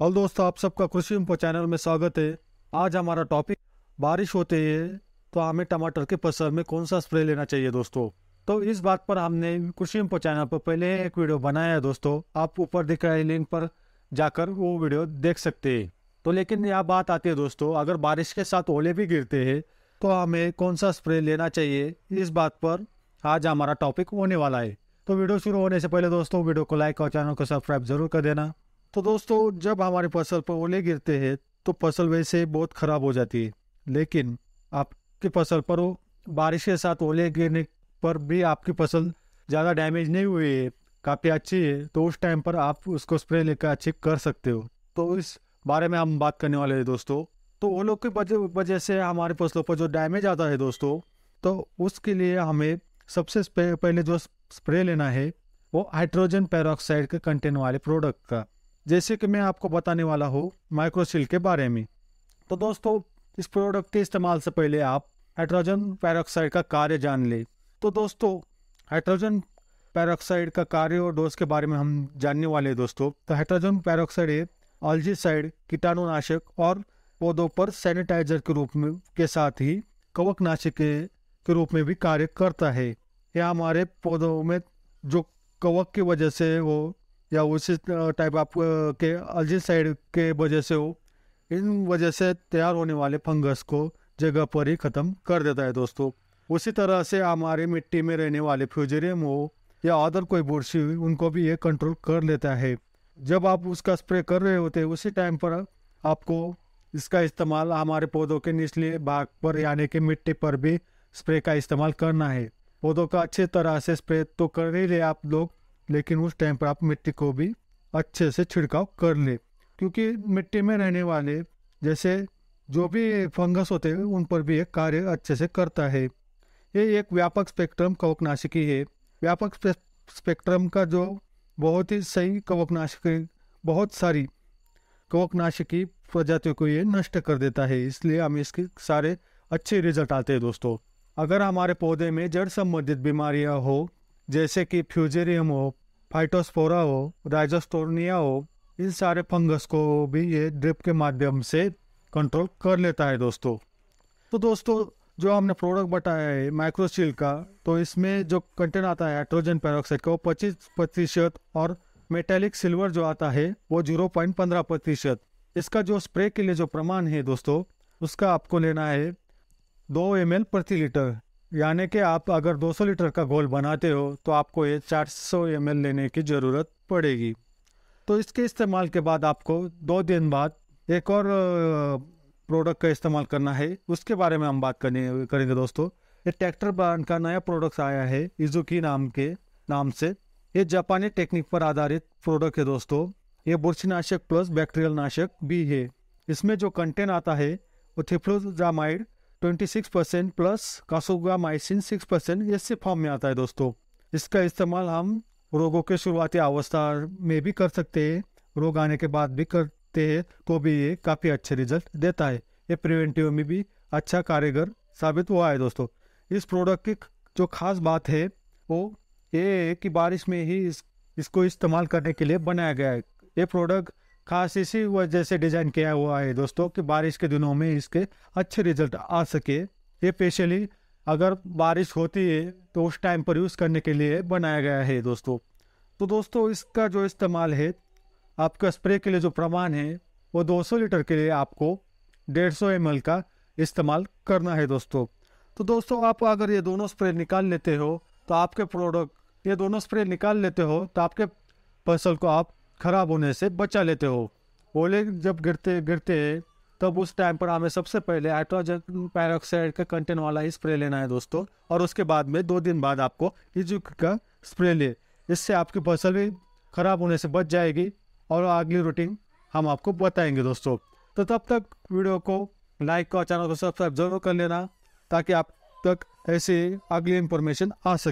और दोस्तों आप सबका कृषि इम्पो चैनल में स्वागत है आज हमारा टॉपिक बारिश होते है तो हमें टमाटर के फसल में कौन सा स्प्रे लेना चाहिए दोस्तों तो इस बात पर हमने कृषि इम्पो चैनल पर पहले एक वीडियो बनाया है दोस्तों आप ऊपर दिख रहे लिंक पर जाकर वो वीडियो देख सकते हैं तो लेकिन यह बात आती है दोस्तों अगर बारिश के साथ ओले भी गिरते हैं तो हमें कौन सा स्प्रे लेना चाहिए इस बात पर आज हमारा टॉपिक होने वाला है तो वीडियो शुरू होने से पहले दोस्तों वीडियो को लाइक और चैनल को सब्सक्राइब जरूर कर देना तो दोस्तों जब हमारे फसल पर ओले गिरते हैं तो फसल वैसे बहुत ख़राब हो जाती है लेकिन आपकी फसल पर बारिश के साथ ओले गिरने पर भी आपकी फसल ज़्यादा डैमेज नहीं हुई है काफ़ी अच्छी है तो उस टाइम पर आप उसको स्प्रे लेकर अच्छी कर सकते हो तो इस बारे में हम बात करने वाले हैं दोस्तों तो ओलों की वजह से हमारे फसलों पर जो डैमेज आता है दोस्तों तो उसके लिए हमें सबसे पहले जो स्प्रे लेना है वो हाइड्रोजन पेरोक्साइड के कंटेंट वाले प्रोडक्ट का जैसे कि मैं आपको बताने वाला हूँ माइक्रोसिल के बारे में तो दोस्तों इस प्रोडक्ट के इस्तेमाल से पहले आप हाइड्रोजन पैरोक्साइड का कार्य जान ले तो दोस्तों हाइड्रोजन पैरोक्साइड का कार्य और डोज के बारे में हम जानने वाले हैं दोस्तों तो हाइड्रोजन पैरोक्साइड एक ऑल्जीसाइड कीटाणुनाशक और पौधों पर सैनिटाइजर के रूप में के साथ ही कवकनाशक के, के रूप में भी कार्य करता है यह हमारे पौधों में जो कवक की वजह से वो या उसी टाइप आप के साइड के वजह से हो इन वजह से तैयार होने वाले फंगस को जगह पर ही ख़त्म कर देता है दोस्तों उसी तरह से हमारे मिट्टी में रहने वाले फ्यूजेरियम हो या अदर कोई बुरशी उनको भी ये कंट्रोल कर लेता है जब आप उसका स्प्रे कर रहे होते हैं उसी टाइम पर आपको इसका इस्तेमाल हमारे पौधों के निचले भाग पर यानी कि मिट्टी पर भी स्प्रे का इस्तेमाल करना है पौधों का अच्छी तरह से स्प्रे तो कर ही रहे आप लोग लेकिन उस टाइम पर आप मिट्टी को भी अच्छे से छिड़काव कर ले क्योंकि मिट्टी में रहने वाले जैसे जो भी फंगस होते हैं उन पर भी एक कार्य अच्छे से करता है ये एक व्यापक स्पेक्ट्रम कवकनाशिकी है व्यापक स्पेक्ट्रम का जो बहुत ही सही कवकनाशिकी बहुत सारी कवकनाशिकी प्रजातियों को ये नष्ट कर देता है इसलिए हमें इसके सारे अच्छे रिजल्ट आते हैं दोस्तों अगर हमारे पौधे में जड़ संबंधित बीमारियां हो जैसे कि फ्यूजेरियम हो फाइटोस्पोरा हो राइजोस्टोर्निया हो इन सारे फंगस को भी ये ड्रिप के माध्यम से कंट्रोल कर लेता है दोस्तों तो दोस्तों जो हमने प्रोडक्ट बताया है माइक्रोसिल का तो इसमें जो कंटेंट आता है हाइड्रोजन पेरोक्साइड का वो पच्चीस प्रतिशत और मेटेलिक सिल्वर जो आता है वो जीरो पॉइंट पंद्रह प्रतिशत इसका जो स्प्रे के लिए जो प्रमाण है दोस्तों उसका आपको लेना है दो एम प्रति लीटर यानी कि आप अगर 200 लीटर का घोल बनाते हो तो आपको ये 400 सौ लेने की ज़रूरत पड़ेगी तो इसके इस्तेमाल के बाद आपको दो दिन बाद एक और प्रोडक्ट का इस्तेमाल करना है उसके बारे में हम बात करने करेंगे दोस्तों ये ट्रैक्टर ब्रांड का नया प्रोडक्ट आया है इजुकी नाम के नाम से ये जापानी टेक्निक पर आधारित प्रोडक्ट है दोस्तों ये बुरशीनाशक प्लस बैक्टीरियल नाशक भी है इसमें जो कंटेंट आता है वो thifluzamide twenty six percent plus kasugamycin six percent इससे फॉर्म में आता है दोस्तों इसका इस्तेमाल हम रोगों के शुरुआती अवस्था में भी कर सकते हैं रोग आने के बाद भी करते हैं तो भी ये काफ़ी अच्छे रिजल्ट देता है ये प्रिवेंटिव में भी अच्छा कारीगर साबित हुआ है दोस्तों इस प्रोडक्ट की जो खास बात है वो ये है कि बारिश में ही इस, इसको इस्तेमाल करने के लिए बनाया गया है ये प्रोडक्ट खास इसी वजह से डिज़ाइन किया हुआ है दोस्तों कि बारिश के दिनों में इसके अच्छे रिजल्ट आ सके ये स्पेशली अगर बारिश होती है तो उस टाइम पर यूज़ करने के लिए बनाया गया है दोस्तों तो दोस्तों इसका जो इस्तेमाल है आपका स्प्रे के लिए जो प्रमाण है वो 200 लीटर के लिए आपको 150 सौ का इस्तेमाल करना है दोस्तों तो दोस्तों आप अगर ये दोनों स्प्रे निकाल लेते हो तो आपके प्रोडक्ट ये दोनों स्प्रे निकाल लेते हो तो आपके फसल को आप खराब होने से बचा लेते हो ओले जब गिरते गिरते तब उस टाइम पर हमें सबसे पहले हाइड्रोजन पैरोक्साइड का कंटेंट वाला स्प्रे लेना है दोस्तों और उसके बाद में दो दिन बाद आपको इजुक का स्प्रे ले इससे आपकी फसल भी खराब होने से बच जाएगी और अगली रूटीन हम आपको बताएंगे दोस्तों तो तब तक वीडियो को लाइक और चैनल को सब्सक्राइब जरूर कर लेना ताकि आप तक ऐसी अगली इन्फॉर्मेशन आ सके